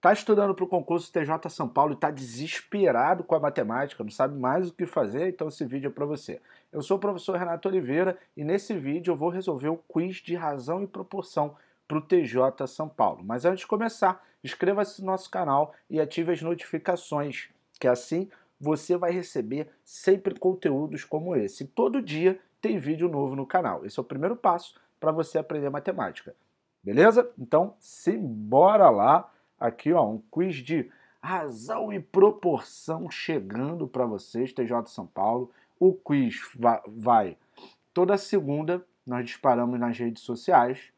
Tá estudando para o concurso TJ São Paulo e tá desesperado com a matemática, não sabe mais o que fazer, então esse vídeo é para você. Eu sou o professor Renato Oliveira e nesse vídeo eu vou resolver o quiz de razão e proporção para o TJ São Paulo. Mas antes de começar, inscreva-se no nosso canal e ative as notificações, que assim você vai receber sempre conteúdos como esse. E todo dia tem vídeo novo no canal. Esse é o primeiro passo para você aprender matemática. Beleza? Então, simbora lá aqui, ó, um quiz de razão e proporção chegando para vocês, TJ São Paulo. O quiz vai toda segunda, nós disparamos nas redes sociais,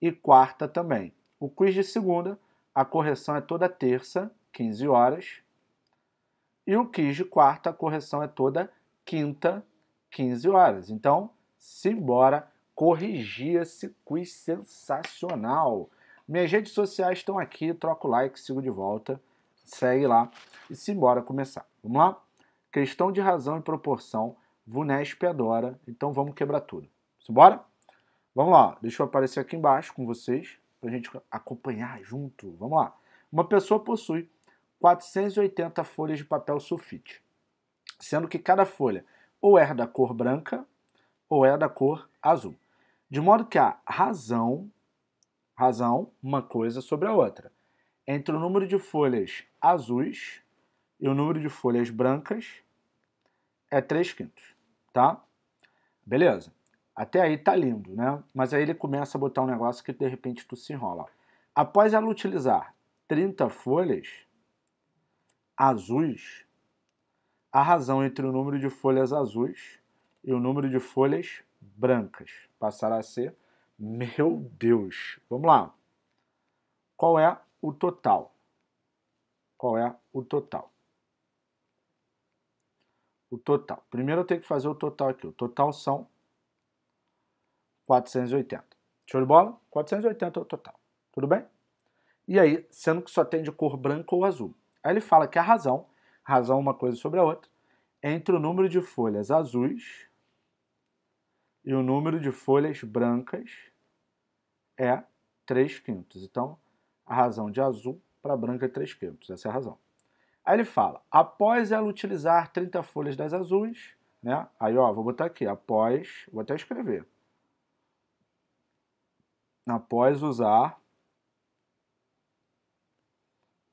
e quarta também. O quiz de segunda, a correção é toda terça, 15 horas. E o quiz de quarta, a correção é toda quinta, 15 horas. Então, simbora corrigir esse quiz sensacional. Minhas redes sociais estão aqui, troca o like, sigo de volta, segue lá e simbora começar. Vamos lá? Questão de razão e proporção, Vunesp adora, é então vamos quebrar tudo. Simbora? Vamos lá, deixa eu aparecer aqui embaixo com vocês, para a gente acompanhar junto. Vamos lá. Uma pessoa possui 480 folhas de papel sulfite, sendo que cada folha ou é da cor branca ou é da cor azul. De modo que a razão razão uma coisa sobre a outra. Entre o número de folhas azuis e o número de folhas brancas é 3 quintos, tá? Beleza. Até aí tá lindo, né? Mas aí ele começa a botar um negócio que de repente tu se enrola. Após ela utilizar 30 folhas azuis, a razão entre o número de folhas azuis e o número de folhas brancas passará a ser meu Deus! Vamos lá. Qual é o total? Qual é o total? O total. Primeiro eu tenho que fazer o total aqui. O total são 480. Show de bola? 480 é o total. Tudo bem? E aí, sendo que só tem de cor branca ou azul. Aí ele fala que a razão, razão uma coisa sobre a outra, entre o número de folhas azuis e o número de folhas brancas é 3 quintos. Então, a razão de azul para branca é 3 quintos. Essa é a razão. Aí ele fala, após ela utilizar 30 folhas das azuis, né? Aí, ó, vou botar aqui, após, vou até escrever. Após usar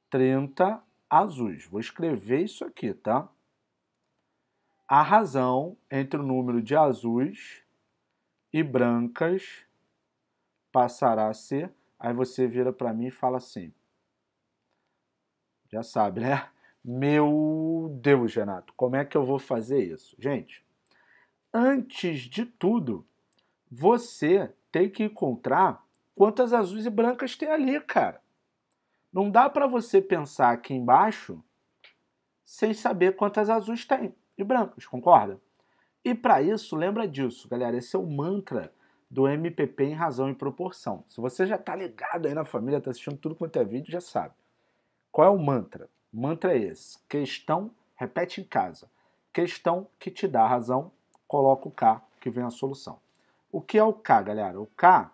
30 azuis. Vou escrever isso aqui, tá? A razão entre o número de azuis e brancas passará a ser. Aí você vira para mim e fala assim. Já sabe, né? Meu Deus, Renato, como é que eu vou fazer isso? Gente, antes de tudo, você tem que encontrar quantas azuis e brancas tem ali, cara. Não dá para você pensar aqui embaixo sem saber quantas azuis tem e brancas, concorda? E para isso, lembra disso, galera, esse é o mantra do MPP em razão e proporção. Se você já está ligado aí na família, está assistindo tudo quanto é vídeo, já sabe. Qual é o mantra? Mantra é esse. Questão, repete em casa. Questão que te dá a razão, coloca o K, que vem a solução. O que é o K, galera? O K,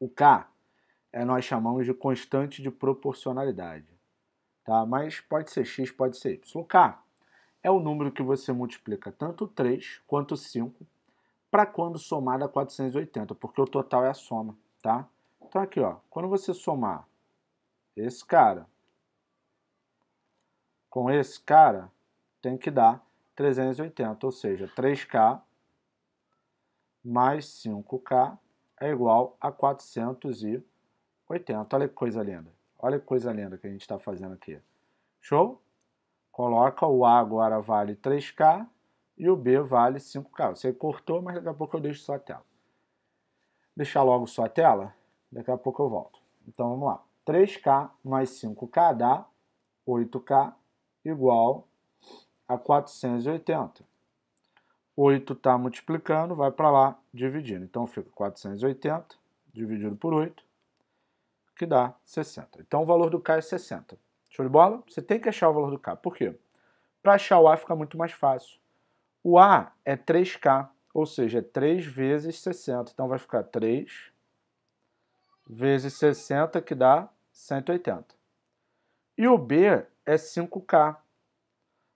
o K é, nós chamamos de constante de proporcionalidade. Tá? Mas pode ser X, pode ser Y. O K é o número que você multiplica tanto 3 quanto 5 para quando somada a 480, porque o total é a soma, tá? Então aqui, ó, quando você somar esse cara com esse cara, tem que dar 380, ou seja, 3K mais 5K é igual a 480. Olha que coisa linda. Olha que coisa linda que a gente está fazendo aqui. Show? Coloca o A agora vale 3K e o B vale 5K. Você cortou, mas daqui a pouco eu deixo sua tela. Deixar logo sua tela, daqui a pouco eu volto. Então vamos lá. 3K mais 5K dá 8K igual a 480. 8 está multiplicando, vai para lá, dividindo. Então fica 480 dividido por 8, que dá 60. Então o valor do K é 60. Show de bola? Você tem que achar o valor do K. Por quê? Para achar o A fica muito mais fácil. O A é 3K, ou seja, é 3 vezes 60. Então vai ficar 3 vezes 60, que dá 180. E o B é 5K,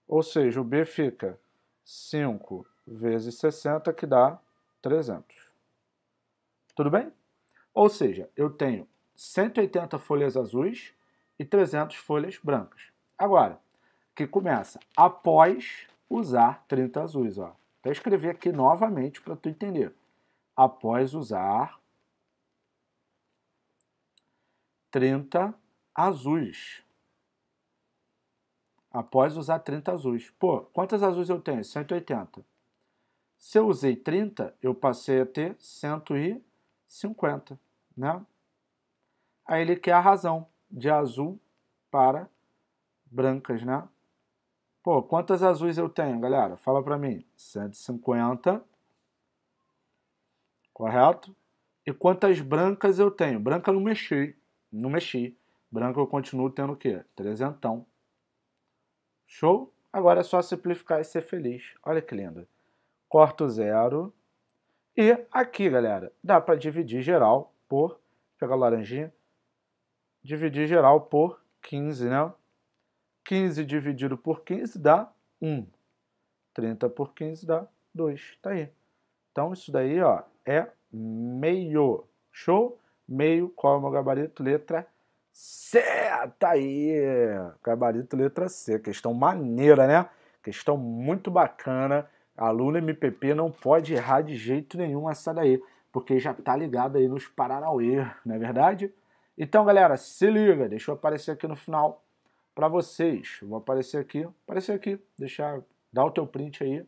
ou seja, o B fica 5 vezes 60, que dá 300. Tudo bem? Ou seja, eu tenho 180 folhas azuis e 300 folhas brancas. Agora, que começa após usar 30 azuis. Ó. Até escrever aqui novamente para tu entender. Após usar 30 azuis. Após usar 30 azuis. Pô, quantas azuis eu tenho? 180. Se eu usei 30, eu passei a ter 150, né? Aí ele quer a razão de azul para brancas, né? Pô, quantas azuis eu tenho, galera? Fala para mim. 150. Correto? E quantas brancas eu tenho? Branca eu não mexi. Não mexi. Branca eu continuo tendo o quê? Trezentão. Show? Agora é só simplificar e ser feliz. Olha que lindo. Corto zero. E aqui, galera, dá para dividir geral por... pega pegar a laranjinha. Dividir geral por 15, né? 15 dividido por 15 dá 1. 30 por 15 dá 2. Tá aí. Então, isso daí ó, é meio. Show? Meio, qual é o meu gabarito? Letra C. Tá aí. Gabarito letra C. Questão maneira, né? Questão muito bacana. Aluno MPP não pode errar de jeito nenhum essa daí, porque já tá ligado aí nos Paranauê, não é verdade? Então, galera, se liga, deixa eu aparecer aqui no final para vocês. Vou aparecer aqui, aparecer aqui, deixar, dar o teu print aí.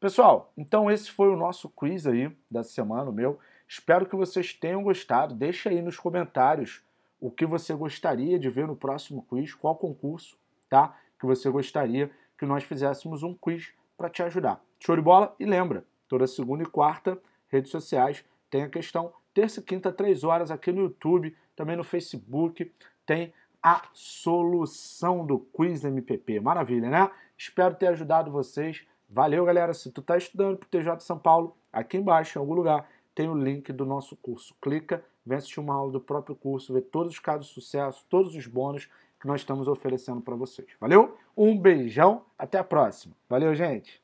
Pessoal, então esse foi o nosso quiz aí da semana, o meu. Espero que vocês tenham gostado. Deixa aí nos comentários o que você gostaria de ver no próximo quiz, qual concurso, tá? Que você gostaria que nós fizéssemos um quiz para te ajudar. Show de bola? E lembra, toda segunda e quarta, redes sociais, tem a questão. Terça e quinta, três horas aqui no YouTube, também no Facebook, tem a solução do quiz MPP. Maravilha, né? Espero ter ajudado vocês. Valeu, galera. Se tu está estudando para o TJ São Paulo, aqui embaixo, em algum lugar, tem o link do nosso curso. Clica, vem assistir uma aula do próprio curso, vê todos os casos de sucesso, todos os bônus que nós estamos oferecendo para vocês. Valeu? Um beijão, até a próxima. Valeu, gente!